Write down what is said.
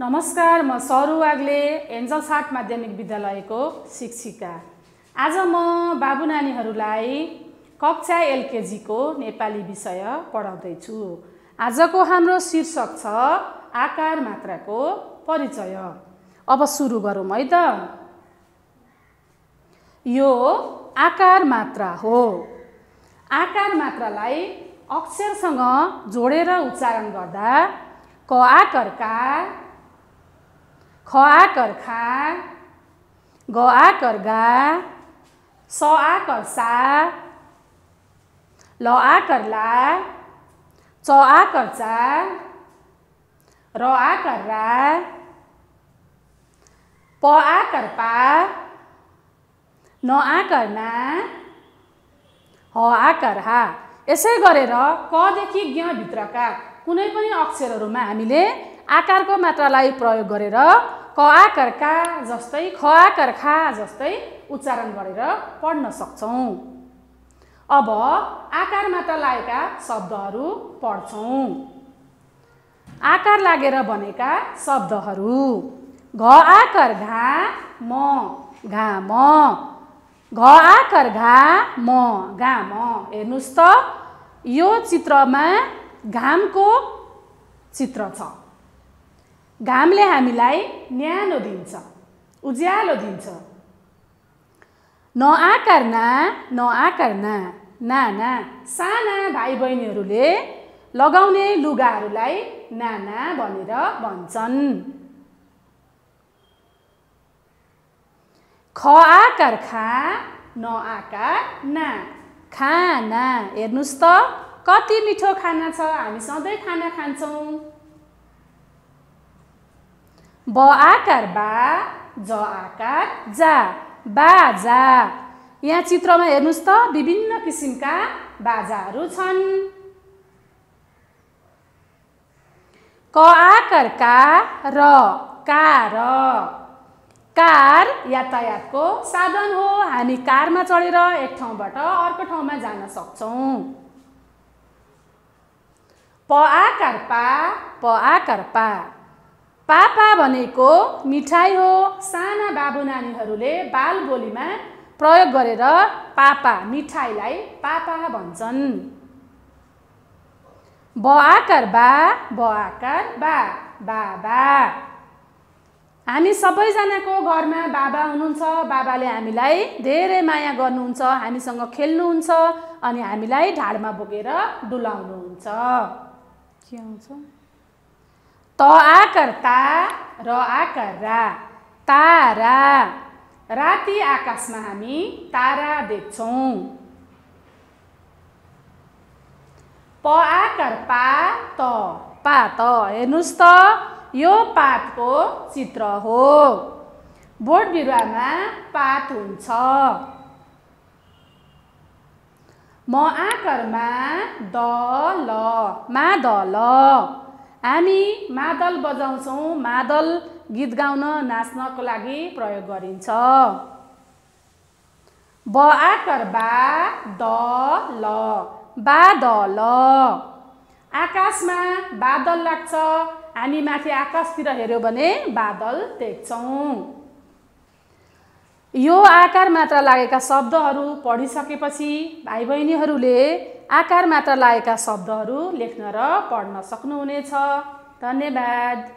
नमस्कार म सरु वाग्ले एन्जल माध्यमिक विद्यालयको शिक्षिका आज म बाबु नानीहरूलाई कक्षा एलकेजीको नेपाली विषय पढाउँदैछु आजको हाम्रो शीर्षक छ आकार मात्राको परिचय अब सुरु गरौँ है त यो आकार मात्रा हो आकार मात्रालाई अक्षरसँग जोडेर उच्चारण गर्दा क आकारका ख कर खा ग कर गा स आ कर सा ल कर ला च कर चा र कर रा प कर पा न कर ना ह आ कर हा यसै गरेर कदेखि ज्ञभित्रका कुनै पनि अक्षरहरूमा हामीले आकारको मात्रालाई प्रयोग गरेर क आकार का जस्तै ख आकार खा जस्तै उच्चारण गरेर पढ्न सक्छौँ अब आकार मात्रा लागेका शब्दहरू पढ्छौँ आकार लागेर बनेका शब्दहरू घ आकार घा म घा म घ आकार घा म घा म हेर्नुहोस् त यो चित्रमा घामको चित्र छ घामले हामीलाई न्यानो दिन्छ उज्यालो दिन्छ नआकार ना नआकार ना ना ना साना भाइ बहिनीहरूले लगाउने लुगाहरूलाई नाना भनेर भन्छन् ख आकार खा नआकार ना खाना हेर्नुहोस् त कति मिठो खाना छ हामी सधैँ खाना खान्छौँ ब आकार बा ज आकार जा बाजा यहाँ चित्रमा हेर्नुहोस् त विभिन्न किसिमका बाजाहरू छन् क आकार का र कार कार यातायातको साधन हो हामी कारमा चढेर एक ठाउँबाट अर्को ठाउँमा जान सक्छौँ प आकार पा प आकार पा पापा भनेको मिठाई हो साना बाबु नानीहरूले बोलीमा प्रयोग गरेर पापा मिठाईलाई पापा भन्छन् ब आकार बा ब आकार बा बाबा हामी सबैजनाको घरमा बाबा हुनुहुन्छ बाबाले हामीलाई धेरै माया गर्नुहुन्छ हामीसँग खेल्नुहुन्छ अनि हामीलाई ढाडमा बोकेर डुलाउनुहुन्छ के आउँछ त आकर ता र आकर रा तारा राति आकाशमा हामी तारा देख्छौँ प आकर पा त पा त हेर्नुहोस् त यो पातको चित्र हो बोट बिरुवामा पात हुन्छ म आकरमा द ल मा द ल हामी मादल बजाउँछौँ मादल गीत गाउन नाच्नको लागि प्रयोग गरिन्छ ब आकार बा द ल बा द ल आकाशमा बादल लाग्छ हामी माथि आकाशतिर हेऱ्यौँ भने बादल देख्छौँ यो आकार मात्र लागेका शब्दहरू पढिसकेपछि भाइ बहिनीहरूले आकार मात्र लागेका शब्दहरू लेख्न र पढ्न सक्नुहुनेछ धन्यवाद